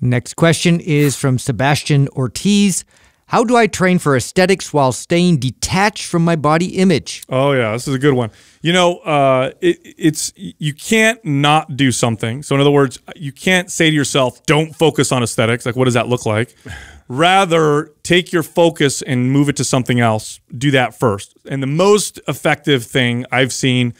Next question is from Sebastian Ortiz. How do I train for aesthetics while staying detached from my body image? Oh yeah, this is a good one. You know, uh, it, it's you can't not do something. So in other words, you can't say to yourself, "Don't focus on aesthetics." Like, what does that look like? Rather, take your focus and move it to something else. Do that first. And the most effective thing I've seen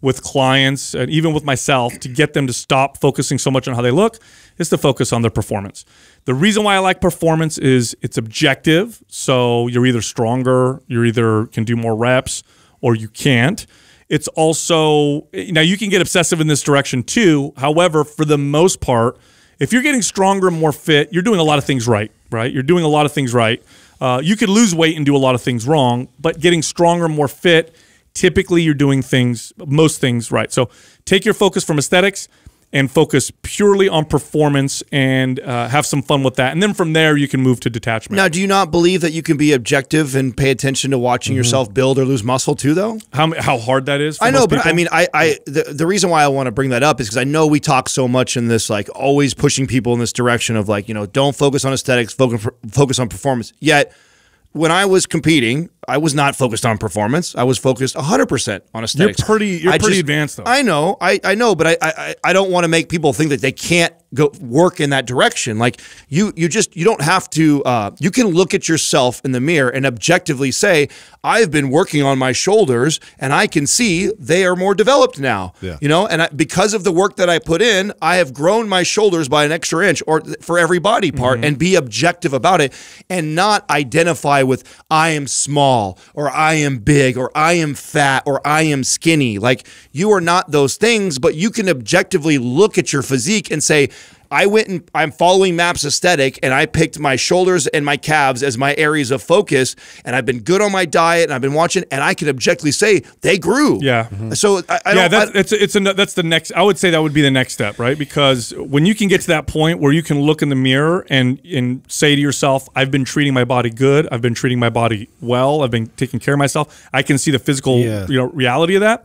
with clients and even with myself to get them to stop focusing so much on how they look is to focus on their performance. The reason why I like performance is it's objective. So you're either stronger, you're either can do more reps or you can't. It's also now you can get obsessive in this direction too. However, for the most part, if you're getting stronger and more fit, you're doing a lot of things right, right? You're doing a lot of things right. Uh, you could lose weight and do a lot of things wrong, but getting stronger, and more fit typically you're doing things, most things right. So take your focus from aesthetics and focus purely on performance and uh, have some fun with that. And then from there, you can move to detachment. Now, do you not believe that you can be objective and pay attention to watching mm -hmm. yourself build or lose muscle too, though? How, how hard that is? I know, but people? I mean, I, I the, the reason why I want to bring that up is because I know we talk so much in this, like always pushing people in this direction of like, you know, don't focus on aesthetics, focus, focus on performance. Yet, when I was competing, I was not focused on performance. I was focused 100% on aesthetics. You're pretty, you're pretty just, advanced, though. I know, I, I know, but I, I, I don't want to make people think that they can't go work in that direction. Like you, you just, you don't have to, uh, you can look at yourself in the mirror and objectively say, I've been working on my shoulders and I can see they are more developed now, yeah. you know, and I, because of the work that I put in, I have grown my shoulders by an extra inch or for every body part mm -hmm. and be objective about it and not identify with, I am small small or I am big or I am fat or I am skinny. Like you are not those things, but you can objectively look at your physique and say, I went and I'm following MAPS aesthetic and I picked my shoulders and my calves as my areas of focus. And I've been good on my diet and I've been watching and I can objectively say they grew. Yeah. Mm -hmm. So I, I yeah, that's, I, it's, it's a, that's the next, I would say that would be the next step, right? Because when you can get to that point where you can look in the mirror and, and say to yourself, I've been treating my body good. I've been treating my body well. I've been taking care of myself. I can see the physical yeah. you know, reality of that.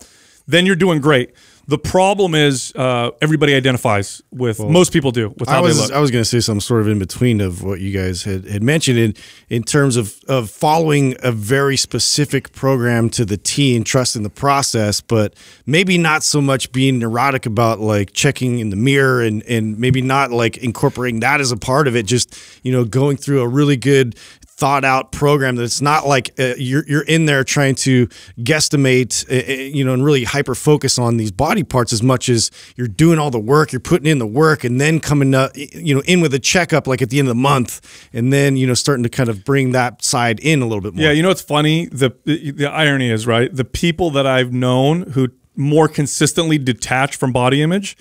Then you're doing great the problem is uh, everybody identifies with well, most people do with how I was, they look. I was going to say some sort of in between of what you guys had, had mentioned in in terms of of following a very specific program to the T and trusting the process, but maybe not so much being neurotic about like checking in the mirror and and maybe not like incorporating that as a part of it. Just you know going through a really good thought out program that it's not like uh, you're, you're in there trying to guesstimate, uh, uh, you know, and really hyper focus on these body parts as much as you're doing all the work, you're putting in the work and then coming up, you know, in with a checkup like at the end of the month and then, you know, starting to kind of bring that side in a little bit more. Yeah. You know, it's funny. The, the irony is right. The people that I've known who more consistently detach from body image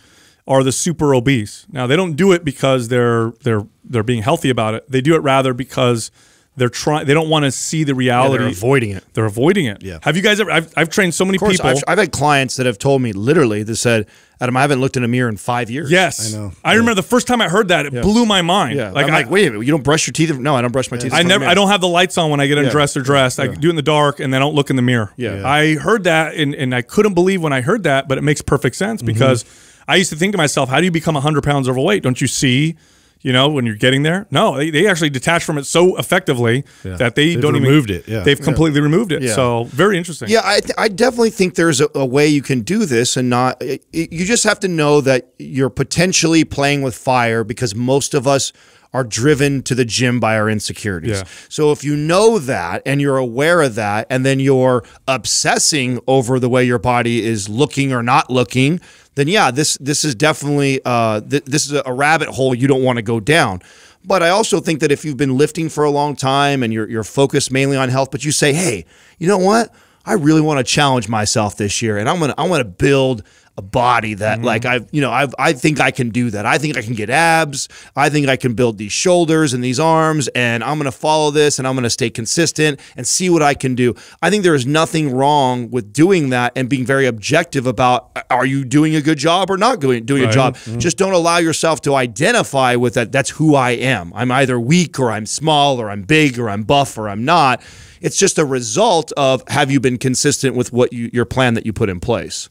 are the super obese. Now they don't do it because they're, they're, they're being healthy about it. They do it rather because they're trying they don't want to see the reality yeah, they're avoiding it they're avoiding it yeah have you guys ever i've, I've trained so many people I've, I've, had clients that have told me literally that said adam i haven't looked in a mirror in five years yes i know i yeah. remember the first time i heard that it yeah. blew my mind yeah like i'm I, like wait a minute you don't brush your teeth no i don't brush my teeth i never i don't have the lights on when i get undressed or dressed i do it in the dark and then i don't look in the mirror yeah, i heard that and, and i couldn't believe when i heard that but it makes perfect sense mm-hmm. because mm -hmm. i used to think to myself how do you become 100 pounds overweight don't you see you know, when you're getting there. No, they, they actually detach from it so effectively yeah. that they they've don't removed it. Yeah. They've completely yeah. removed it. Yeah. So very interesting. Yeah, I, I definitely think there's a, a, way you can do this and not. It, you just have to know that you're potentially playing with fire because most of us are driven to the gym by our insecurities. Yeah. So if you know that and you're aware of that and then you're obsessing over the way your body is looking or not looking, then yeah, this this is definitely uh, th this is a rabbit hole you don't want to go down. But I also think that if you've been lifting for a long time and you're you're focused mainly on health, but you say, hey, you know what? I really want to challenge myself this year, and I'm gonna I want to build a body that mm -hmm. like I've you know I've, I think I can do that. I think I can get abs. I think I can build these shoulders and these arms, and I'm going to follow this, and I'm going to stay consistent and see what I can do. I think there is nothing wrong with doing that and being very objective about are you doing a good job or not doing doing right. a job. Mm -hmm. Just don't allow yourself to identify with that. That's who I am. I'm either weak or I'm small or I'm big or I'm buff or I'm not. It's just a result of have you been consistent with what you, your plan that you put in place.